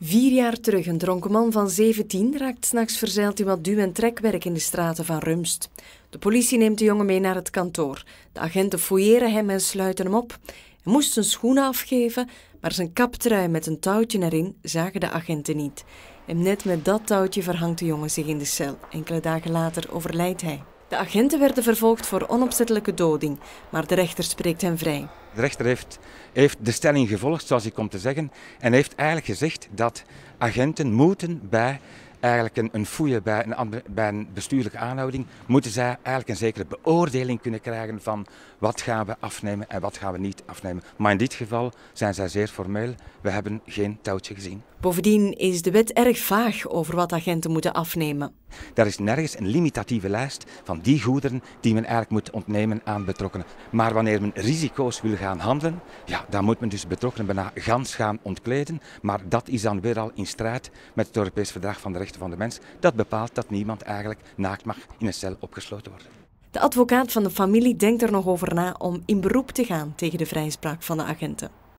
Vier jaar terug, een dronken man van 17 raakt s'nachts verzeild in wat duw- en trekwerk in de straten van Rumst. De politie neemt de jongen mee naar het kantoor. De agenten fouilleren hem en sluiten hem op. Hij moest zijn schoenen afgeven, maar zijn kaptrui met een touwtje erin zagen de agenten niet. En net met dat touwtje verhangt de jongen zich in de cel. Enkele dagen later overlijdt hij. De agenten werden vervolgd voor onopzettelijke doding, maar de rechter spreekt hen vrij. De rechter heeft, heeft de stelling gevolgd, zoals ik kom te zeggen, en heeft eigenlijk gezegd dat agenten moeten bij eigenlijk een, een bij een, bij bestuurlijke aanhouding, moeten zij eigenlijk een zekere beoordeling kunnen krijgen van wat gaan we afnemen en wat gaan we niet afnemen. Maar in dit geval zijn zij zeer formeel. We hebben geen touwtje gezien. Bovendien is de wet erg vaag over wat agenten moeten afnemen. Er is nergens een limitatieve lijst van die goederen die men eigenlijk moet ontnemen aan betrokkenen. Maar wanneer men risico's wil gaan handelen, ja, dan moet men dus betrokkenen bijna gans gaan ontkleden. Maar dat is dan weer al in strijd met het Europees Verdrag van de Rechten van de mens, dat bepaalt dat niemand eigenlijk naakt mag in een cel opgesloten worden. De advocaat van de familie denkt er nog over na om in beroep te gaan tegen de vrijspraak van de agenten.